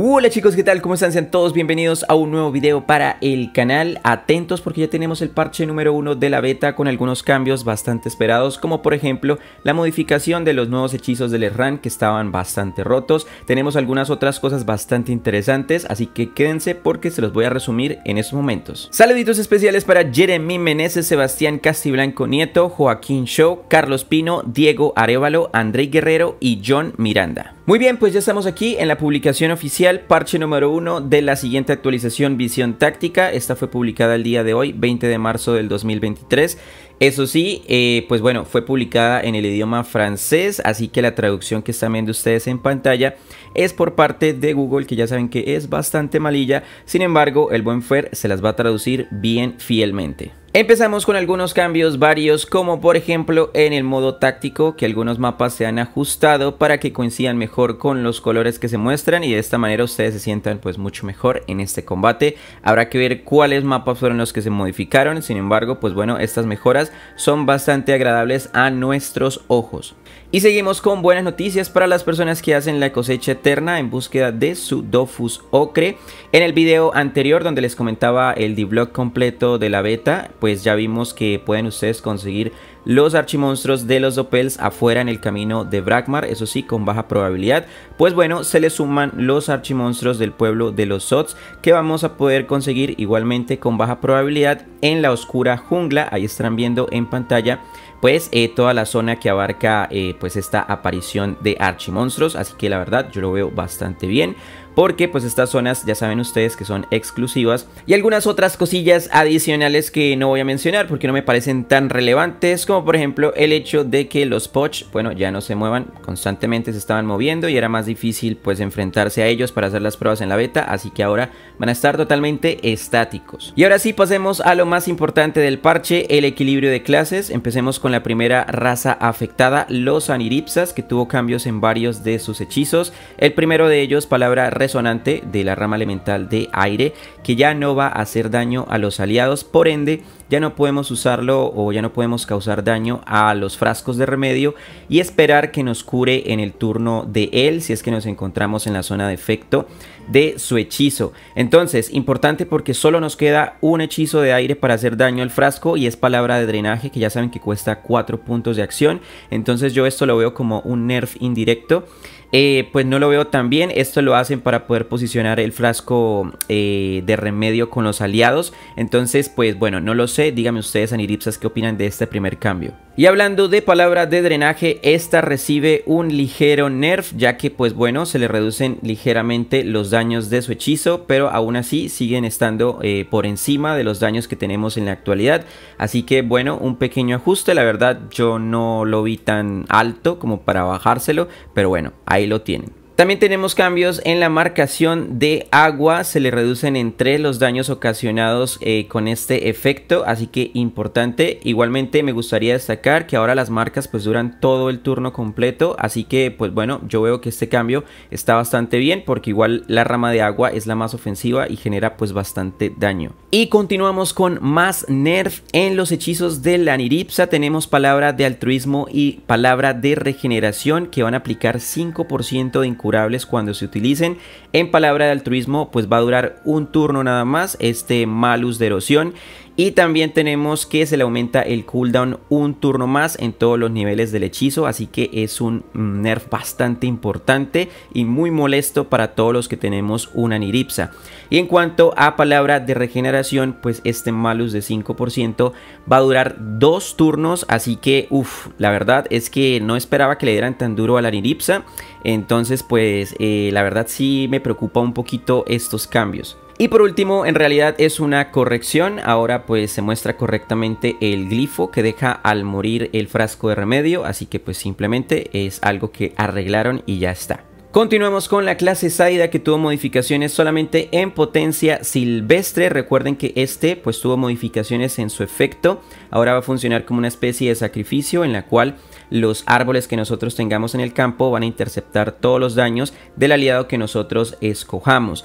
Hola chicos, ¿qué tal? ¿Cómo están? Sean todos bienvenidos a un nuevo video para el canal. Atentos porque ya tenemos el parche número uno de la beta con algunos cambios bastante esperados, como por ejemplo la modificación de los nuevos hechizos del Erran que estaban bastante rotos. Tenemos algunas otras cosas bastante interesantes, así que quédense porque se los voy a resumir en estos momentos. Saluditos especiales para Jeremy Meneses, Sebastián Castiblanco Nieto, Joaquín Show, Carlos Pino, Diego Arevalo, André Guerrero y John Miranda. Muy bien, pues ya estamos aquí en la publicación oficial, parche número uno de la siguiente actualización Visión Táctica. Esta fue publicada el día de hoy, 20 de marzo del 2023. Eso sí, eh, pues bueno, fue publicada en el idioma francés, así que la traducción que están viendo ustedes en pantalla es por parte de Google, que ya saben que es bastante malilla. Sin embargo, el buen Fer se las va a traducir bien fielmente. Empezamos con algunos cambios varios, como por ejemplo en el modo táctico, que algunos mapas se han ajustado para que coincidan mejor con los colores que se muestran y de esta manera ustedes se sientan pues mucho mejor en este combate. Habrá que ver cuáles mapas fueron los que se modificaron, sin embargo pues bueno, estas mejoras son bastante agradables a nuestros ojos. Y seguimos con buenas noticias para las personas que hacen la cosecha eterna en búsqueda de su Dofus Ocre. En el video anterior donde les comentaba el divlog completo de la beta, pues ya vimos que pueden ustedes conseguir los archimonstruos de los Opels afuera en el camino de Bragmar, eso sí, con baja probabilidad. Pues bueno, se le suman los archimonstruos del pueblo de los Sots que vamos a poder conseguir igualmente con baja probabilidad en la oscura jungla. Ahí están viendo en pantalla pues eh, toda la zona que abarca eh, pues esta aparición de archimonstruos así que la verdad yo lo veo bastante bien porque pues estas zonas ya saben ustedes que son exclusivas y algunas otras cosillas adicionales que no voy a mencionar porque no me parecen tan relevantes como por ejemplo el hecho de que los Poch, bueno ya no se muevan, constantemente se estaban moviendo y era más difícil pues enfrentarse a ellos para hacer las pruebas en la beta, así que ahora van a estar totalmente estáticos. Y ahora sí pasemos a lo más importante del parche, el equilibrio de clases, empecemos con la primera raza afectada, los Aniripsas que tuvo cambios en varios de sus hechizos, el primero de ellos palabra resonante de la rama elemental de aire que ya no va a hacer daño a los aliados, por ende ya no podemos usarlo o ya no podemos causar daño a los frascos de remedio y esperar que nos cure en el turno de él si es que nos encontramos en la zona de efecto de su hechizo. Entonces, importante porque solo nos queda un hechizo de aire para hacer daño al frasco y es palabra de drenaje que ya saben que cuesta 4 puntos de acción. Entonces yo esto lo veo como un nerf indirecto. Eh, pues no lo veo tan bien. Esto lo hacen para poder posicionar el frasco eh, de remedio con los aliados. Entonces, pues bueno, no lo sé. Díganme ustedes, Aniripsas, qué opinan de este primer cambio. Y hablando de palabra de drenaje, esta recibe un ligero nerf, ya que pues bueno, se le reducen ligeramente los daños de su hechizo, pero aún así siguen estando eh, por encima de los daños que tenemos en la actualidad. Así que bueno, un pequeño ajuste. La verdad, yo no lo vi tan alto como para bajárselo, pero bueno, ahí ahí lo tienen. También tenemos cambios en la marcación de agua, se le reducen entre los daños ocasionados eh, con este efecto, así que importante. Igualmente me gustaría destacar que ahora las marcas pues duran todo el turno completo, así que pues bueno, yo veo que este cambio está bastante bien porque igual la rama de agua es la más ofensiva y genera pues bastante daño. Y continuamos con más nerf en los hechizos de la Niripsa, tenemos palabra de altruismo y palabra de regeneración que van a aplicar 5% de incumplimiento cuando se utilicen. En palabra de altruismo, pues va a durar un turno nada más este malus de erosión y también tenemos que se le aumenta el cooldown un turno más en todos los niveles del hechizo. Así que es un nerf bastante importante y muy molesto para todos los que tenemos una Niripsa. Y en cuanto a palabra de regeneración, pues este malus de 5% va a durar dos turnos. Así que, uff, la verdad es que no esperaba que le dieran tan duro a la Niripsa. Entonces, pues eh, la verdad sí me preocupa un poquito estos cambios. Y por último, en realidad es una corrección. Ahora pues se muestra correctamente el glifo que deja al morir el frasco de remedio. Así que pues simplemente es algo que arreglaron y ya está. Continuamos con la clase Saida que tuvo modificaciones solamente en potencia silvestre. Recuerden que este pues tuvo modificaciones en su efecto. Ahora va a funcionar como una especie de sacrificio en la cual los árboles que nosotros tengamos en el campo van a interceptar todos los daños del aliado que nosotros escojamos.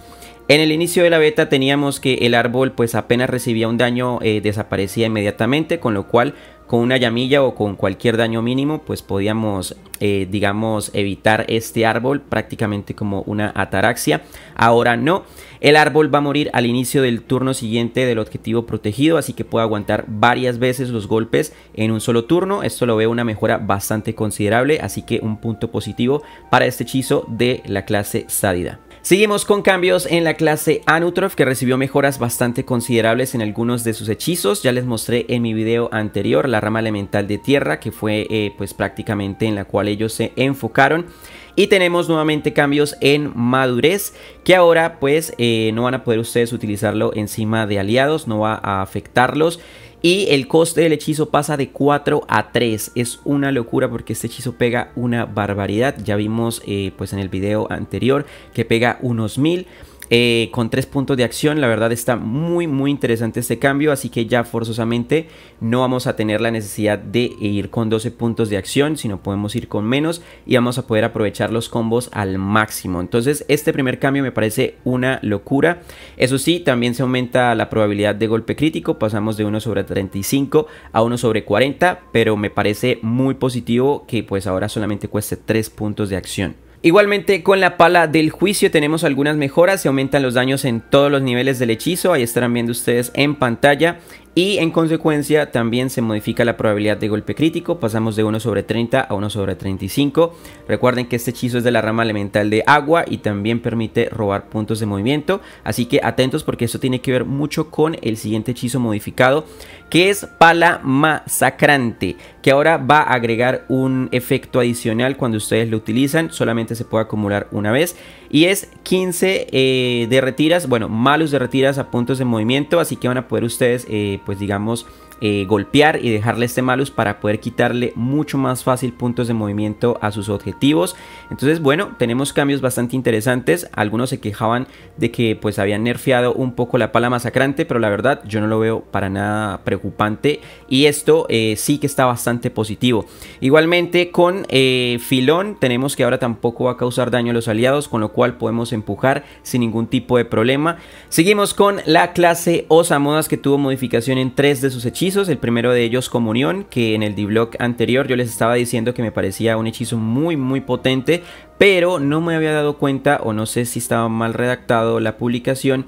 En el inicio de la beta teníamos que el árbol pues apenas recibía un daño eh, desaparecía inmediatamente, con lo cual con una llamilla o con cualquier daño mínimo pues podíamos eh, digamos evitar este árbol prácticamente como una ataraxia. Ahora no, el árbol va a morir al inicio del turno siguiente del objetivo protegido así que puede aguantar varias veces los golpes en un solo turno. Esto lo veo una mejora bastante considerable así que un punto positivo para este hechizo de la clase Sádida. Seguimos con cambios en la clase Anutrof que recibió mejoras bastante considerables en algunos de sus hechizos. Ya les mostré en mi video anterior la rama elemental de tierra que fue eh, pues prácticamente en la cual ellos se enfocaron. Y tenemos nuevamente cambios en madurez que ahora pues eh, no van a poder ustedes utilizarlo encima de aliados, no va a afectarlos. Y el coste del hechizo pasa de 4 a 3. Es una locura porque este hechizo pega una barbaridad. Ya vimos eh, pues en el video anterior que pega unos mil. Eh, con tres puntos de acción. La verdad está muy muy interesante este cambio, así que ya forzosamente no vamos a tener la necesidad de ir con 12 puntos de acción, sino podemos ir con menos y vamos a poder aprovechar los combos al máximo. Entonces este primer cambio me parece una locura. Eso sí, también se aumenta la probabilidad de golpe crítico, pasamos de 1 sobre 35 a 1 sobre 40, pero me parece muy positivo que pues ahora solamente cueste 3 puntos de acción. Igualmente con la pala del juicio tenemos algunas mejoras, se aumentan los daños en todos los niveles del hechizo, ahí estarán viendo ustedes en pantalla. Y en consecuencia también se modifica la probabilidad de golpe crítico, pasamos de 1 sobre 30 a 1 sobre 35. Recuerden que este hechizo es de la rama elemental de agua y también permite robar puntos de movimiento, así que atentos porque esto tiene que ver mucho con el siguiente hechizo modificado que es Pala Masacrante, que ahora va a agregar un efecto adicional cuando ustedes lo utilizan, solamente se puede acumular una vez, y es 15 eh, de retiras, bueno, malos de retiras a puntos de movimiento, así que van a poder ustedes, eh, pues digamos, eh, golpear y dejarle este malus para poder quitarle mucho más fácil puntos de movimiento a sus objetivos. Entonces, bueno, tenemos cambios bastante interesantes. Algunos se quejaban de que pues habían nerfeado un poco la pala masacrante, pero la verdad yo no lo veo para nada preocupante y esto eh, sí que está bastante positivo. Igualmente con eh, Filón tenemos que ahora tampoco va a causar daño a los aliados, con lo cual podemos empujar sin ningún tipo de problema. Seguimos con la clase Osamodas que tuvo modificación en 3 de sus hechizos el primero de ellos Comunión, que en el D-Block anterior yo les estaba diciendo que me parecía un hechizo muy muy potente, pero no me había dado cuenta o no sé si estaba mal redactado la publicación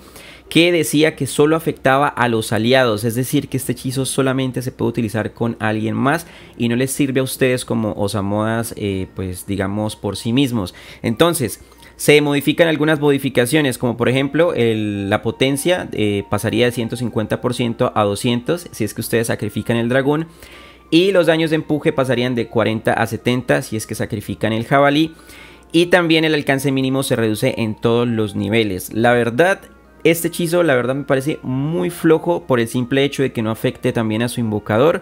que decía que solo afectaba a los aliados, es decir, que este hechizo solamente se puede utilizar con alguien más y no les sirve a ustedes como osamodas, eh, pues digamos, por sí mismos. Entonces, se modifican algunas modificaciones, como por ejemplo la potencia eh, pasaría de 150% a 200 si es que ustedes sacrifican el dragón. Y los daños de empuje pasarían de 40 a 70 si es que sacrifican el jabalí. Y también el alcance mínimo se reduce en todos los niveles. La verdad, este hechizo la verdad me parece muy flojo por el simple hecho de que no afecte también a su invocador.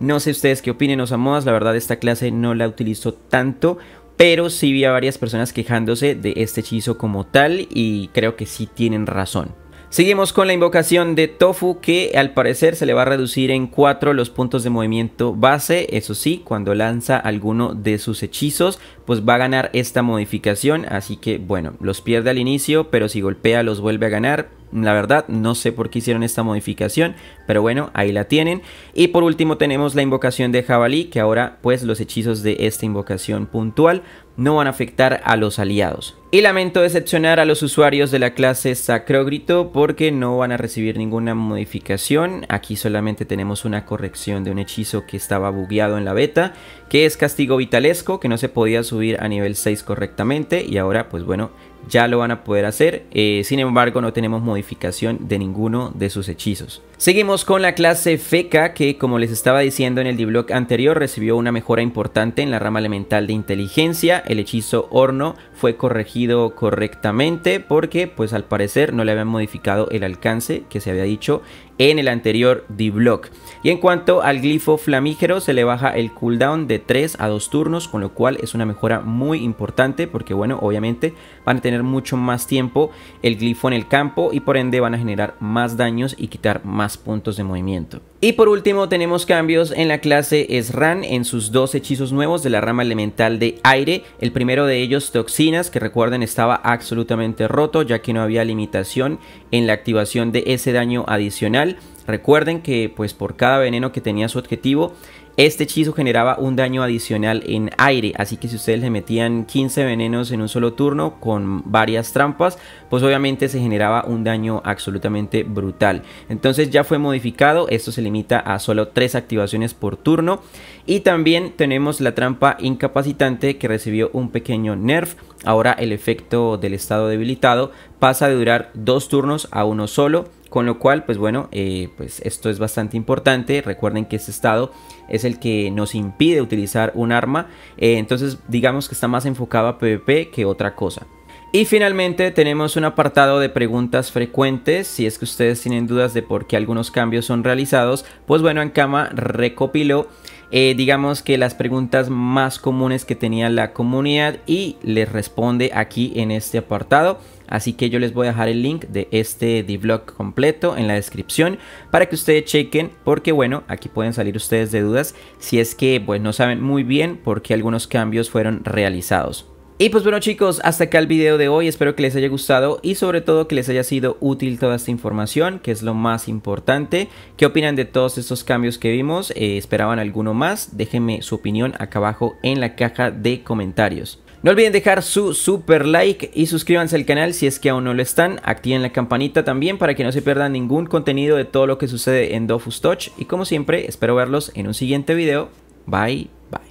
No sé ustedes qué opinen, los la verdad esta clase no la utilizo tanto pero sí vi a varias personas quejándose de este hechizo como tal y creo que sí tienen razón. Seguimos con la invocación de Tofu que al parecer se le va a reducir en 4 los puntos de movimiento base, eso sí, cuando lanza alguno de sus hechizos pues va a ganar esta modificación, así que bueno, los pierde al inicio, pero si golpea los vuelve a ganar, la verdad, no sé por qué hicieron esta modificación, pero bueno, ahí la tienen. Y por último tenemos la invocación de jabalí, que ahora pues los hechizos de esta invocación puntual no van a afectar a los aliados. Y lamento decepcionar a los usuarios de la clase sacrogrito porque no van a recibir ninguna modificación. Aquí solamente tenemos una corrección de un hechizo que estaba bugueado en la beta, que es Castigo Vitalesco, que no se podía subir a nivel 6 correctamente y ahora pues bueno, ya lo van a poder hacer, eh, sin embargo no tenemos modificación de ninguno de sus hechizos. Seguimos con la clase Feca que como les estaba diciendo en el D-Block anterior recibió una mejora importante en la rama elemental de inteligencia, el hechizo Horno fue corregido correctamente porque pues al parecer no le habían modificado el alcance que se había dicho en el anterior D-Block. Y en cuanto al glifo flamígero, se le baja el cooldown de 3 a 2 turnos, con lo cual es una mejora muy importante porque, bueno, obviamente van a tener mucho más tiempo el glifo en el campo y por ende van a generar más daños y quitar más puntos de movimiento. Y por último tenemos cambios en la clase SRAN en sus dos hechizos nuevos de la rama elemental de aire. El primero de ellos toxinas que recuerden estaba absolutamente roto ya que no había limitación en la activación de ese daño adicional. Recuerden que pues por cada veneno que tenía su objetivo este hechizo generaba un daño adicional en aire, así que si ustedes le metían 15 venenos en un solo turno con varias trampas, pues obviamente se generaba un daño absolutamente brutal. Entonces ya fue modificado, esto se limita a solo 3 activaciones por turno. Y también tenemos la trampa incapacitante que recibió un pequeño nerf. Ahora el efecto del estado debilitado pasa de durar 2 turnos a uno solo con lo cual, pues bueno, eh, pues esto es bastante importante. Recuerden que este estado es el que nos impide utilizar un arma. Eh, entonces, digamos que está más enfocado a PvP que otra cosa. Y finalmente tenemos un apartado de preguntas frecuentes. Si es que ustedes tienen dudas de por qué algunos cambios son realizados, pues bueno, cama recopiló eh, digamos que las preguntas más comunes que tenía la comunidad y les responde aquí en este apartado. Así que yo les voy a dejar el link de este Divlog completo en la descripción para que ustedes chequen porque bueno, aquí pueden salir ustedes de dudas si es que pues no saben muy bien por qué algunos cambios fueron realizados. Y pues bueno chicos, hasta acá el video de hoy, espero que les haya gustado y sobre todo que les haya sido útil toda esta información, que es lo más importante. ¿Qué opinan de todos estos cambios que vimos? Eh, ¿Esperaban alguno más? Déjenme su opinión acá abajo en la caja de comentarios. No olviden dejar su super like y suscríbanse al canal si es que aún no lo están. Activen la campanita también para que no se pierdan ningún contenido de todo lo que sucede en Dofus Touch. Y como siempre, espero verlos en un siguiente video. Bye, bye.